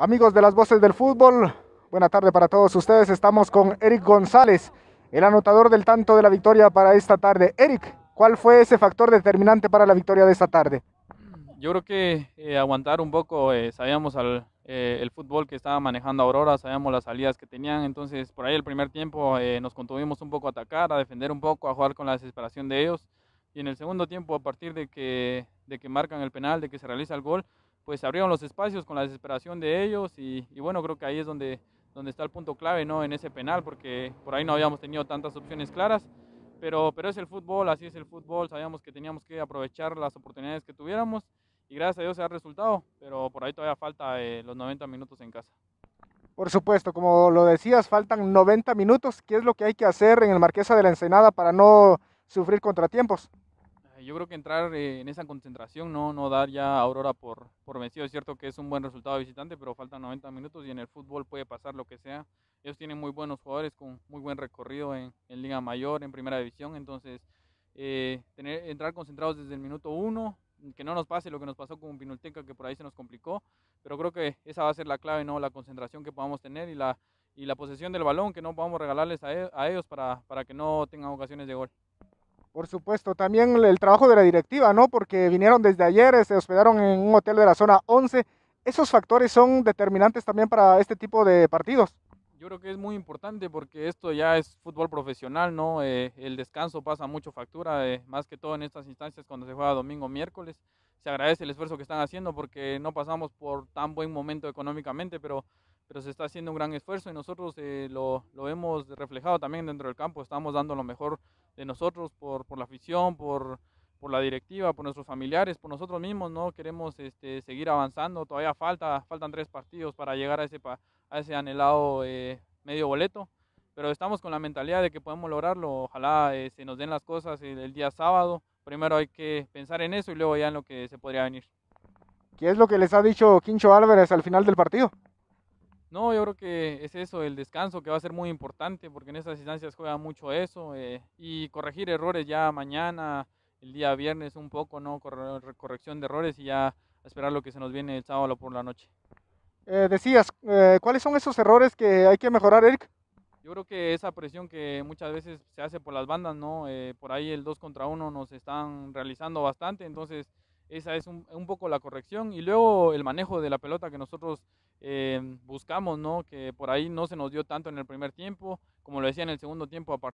Amigos de las voces del fútbol, buena tarde para todos ustedes. Estamos con Eric González, el anotador del tanto de la victoria para esta tarde. Eric, ¿cuál fue ese factor determinante para la victoria de esta tarde? Yo creo que eh, aguantar un poco, eh, sabíamos eh, el fútbol que estaba manejando Aurora, sabíamos las salidas que tenían, entonces por ahí el primer tiempo nos contuvimos un poco a atacar, a defender un poco, a jugar con la desesperación de ellos, y en el segundo tiempo a partir de que, de que marcan el penal, de que se realiza el gol, pues abrieron los espacios con la desesperación de ellos y, bueno, creo que ahí es donde, donde está el punto clave ¿no? en ese penal, porque por ahí no habíamos tenido tantas opciones claras, pero, pero es el fútbol, así es el fútbol, sabíamos que teníamos que aprovechar las oportunidades que tuviéramos y gracias a Dios se ha resultado, pero por ahí todavía falta eh, los 90 minutos en casa. Por supuesto, como lo decías, faltan 90 minutos. ¿Qué es lo que hay que hacer en el Marquesa de la Ensenada para no sufrir contratiempos? Eh, yo creo que entrar eh, en esa concentración, no, no dar ya a Aurora por, por vencido. Es cierto que es un buen resultado visitante, pero faltan 90 minutos y en el fútbol puede pasar lo que sea. Ellos tienen muy buenos jugadores con muy buen recorrido en, Liga Mayor, en Primera División. Entonces, eh, tener, entrar concentrados desde el minuto uno, que no nos pase lo que nos pasó con Pinulteca, que por ahí se nos complicó. Pero creo que esa va a ser la clave, ¿no? La concentración que podamos tener y la, y la posesión del balón que no podamos regalarles a, e, a ellos para, para que no tengan ocasiones de gol. Por supuesto, también el trabajo de la directiva, ¿no? Porque vinieron desde ayer, se este, hospedaron en un hotel de la zona 11. ¿Esos factores son determinantes también para este tipo de partidos? Yo creo que es muy importante porque esto ya es fútbol profesional, ¿no? Eh, el descanso pasa mucho factura, eh, más que todo en estas instancias cuando se juega domingo, miércoles. Se agradece el esfuerzo que están haciendo porque no pasamos por tan buen momento económicamente, pero pero se está haciendo un gran esfuerzo y nosotros eh, lo, lo, hemos reflejado también dentro del campo, estamos dando lo mejor de nosotros, por, por la afición, por, por la directiva, por nuestros familiares, por nosotros mismos, ¿no? Queremos este, seguir avanzando, todavía falta, faltan tres partidos para llegar a ese, a ese anhelado eh, medio boleto, pero estamos con la mentalidad de que podemos lograrlo, ojalá eh, se nos den las cosas el, el, día sábado, primero hay que pensar en eso y luego ya en lo que se podría venir. ¿Qué es lo que les ha dicho Quincho Álvarez al final del partido? No, yo creo que es eso, el descanso que va a ser muy importante porque en estas instancias juega mucho eso eh, y corregir errores ya mañana, el día viernes un poco, ¿no? Corre corrección de errores y ya esperar lo que se nos viene el sábado por la noche. Eh, decías, eh, ¿cuáles son esos errores que hay que mejorar, Eric? Yo creo que esa presión que muchas veces se hace por las bandas, ¿no? por ahí el 2 contra 1 nos están realizando bastante, entonces esa es un, un poco la corrección. Y luego el manejo de la pelota que nosotros eh, buscamos, ¿no? que por ahí no se nos dio tanto en el primer tiempo, como lo decía en el segundo tiempo, a partir